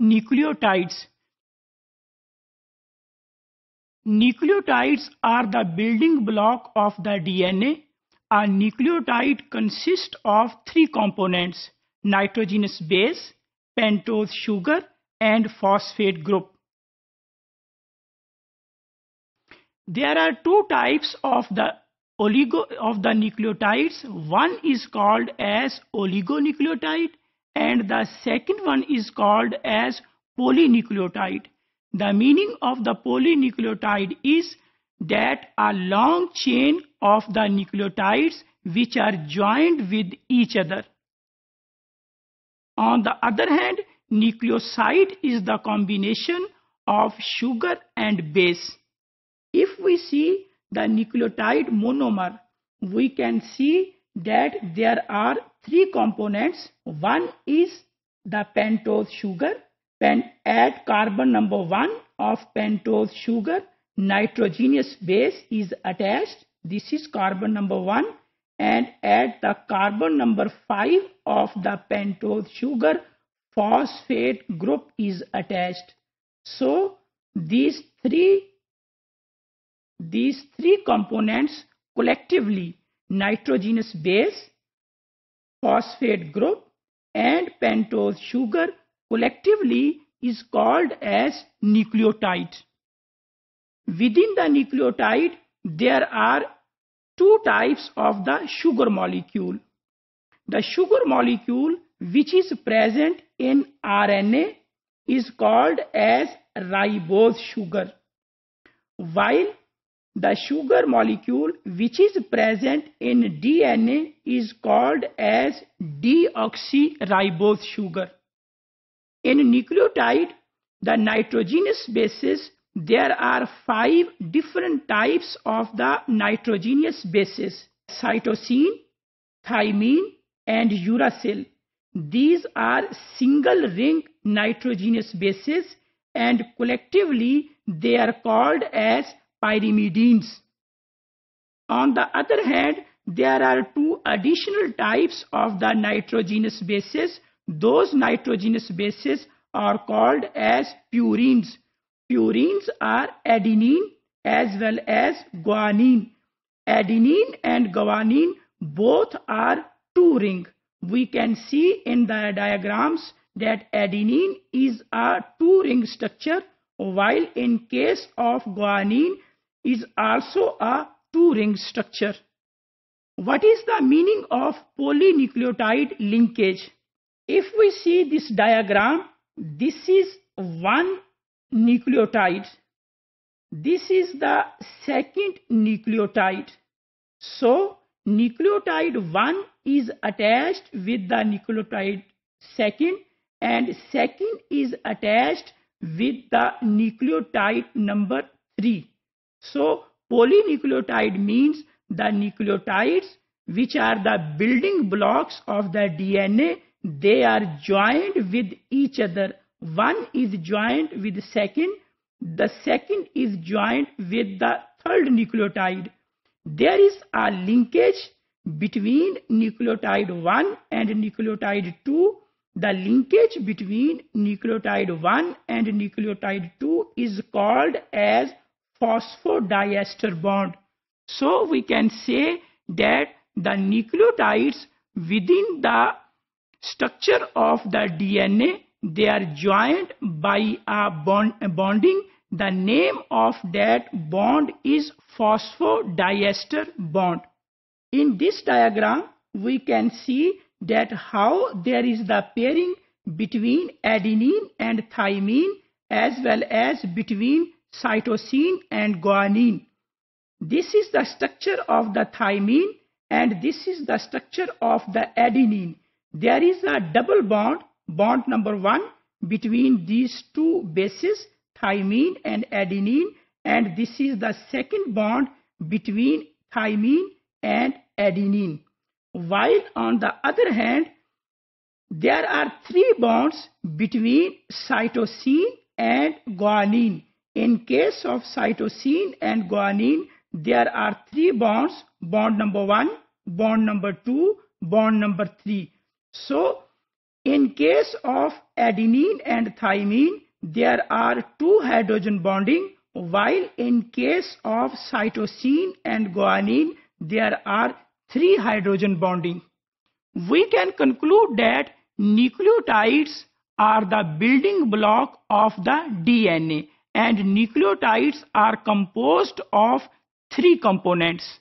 nucleotides. Nucleotides are the building block of the DNA. A nucleotide consists of three components, nitrogenous base, pentose sugar and phosphate group. There are two types of the oligo of the nucleotides. One is called as oligonucleotide and the second one is called as polynucleotide. The meaning of the polynucleotide is that a long chain of the nucleotides which are joined with each other. On the other hand, nucleoside is the combination of sugar and base. If we see the nucleotide monomer, we can see that there are three components. One is the pentose sugar. When add carbon number 1 of pentose sugar, nitrogenous base is attached. This is carbon number 1 and add the carbon number 5 of the pentose sugar, phosphate group is attached. So these three these three components collectively nitrogenous base phosphate group and pentose sugar collectively is called as nucleotide. Within the nucleotide, there are two types of the sugar molecule. The sugar molecule which is present in RNA is called as ribose sugar. While the sugar molecule which is present in DNA is called as deoxyribose sugar. In nucleotide, the nitrogenous bases, there are five different types of the nitrogenous bases, cytosine, thymine and uracil. These are single ring nitrogenous bases and collectively they are called as pyrimidines. On the other hand, there are two additional types of the nitrogenous bases. Those nitrogenous bases are called as purines. Purines are adenine as well as guanine. Adenine and guanine both are two ring. We can see in the diagrams that adenine is a two ring structure while in case of guanine is also a two-ring structure. What is the meaning of polynucleotide linkage? If we see this diagram, this is one nucleotide. This is the second nucleotide. So, nucleotide 1 is attached with the nucleotide second and second is attached with the nucleotide number 3. So polynucleotide means the nucleotides which are the building blocks of the DNA. They are joined with each other. One is joined with second. The second is joined with the third nucleotide. There is a linkage between nucleotide 1 and nucleotide 2. The linkage between nucleotide 1 and nucleotide 2 is called as phosphodiester bond. So we can say that the nucleotides within the structure of the DNA they are joined by a bond a bonding the name of that bond is phosphodiester bond in this diagram we can see that how there is the pairing between adenine and thymine as well as between cytosine and guanine. This is the structure of the thymine and this is the structure of the adenine. There is a double bond, bond number 1 between these two bases, thymine and adenine and this is the second bond between thymine and adenine. While on the other hand, there are three bonds between cytosine and guanine. In case of cytosine and guanine, there are three bonds, bond number 1, bond number 2, bond number 3. So, in case of adenine and thymine, there are two hydrogen bonding, while in case of cytosine and guanine, there are three hydrogen bonding. We can conclude that nucleotides are the building block of the DNA and nucleotides are composed of three components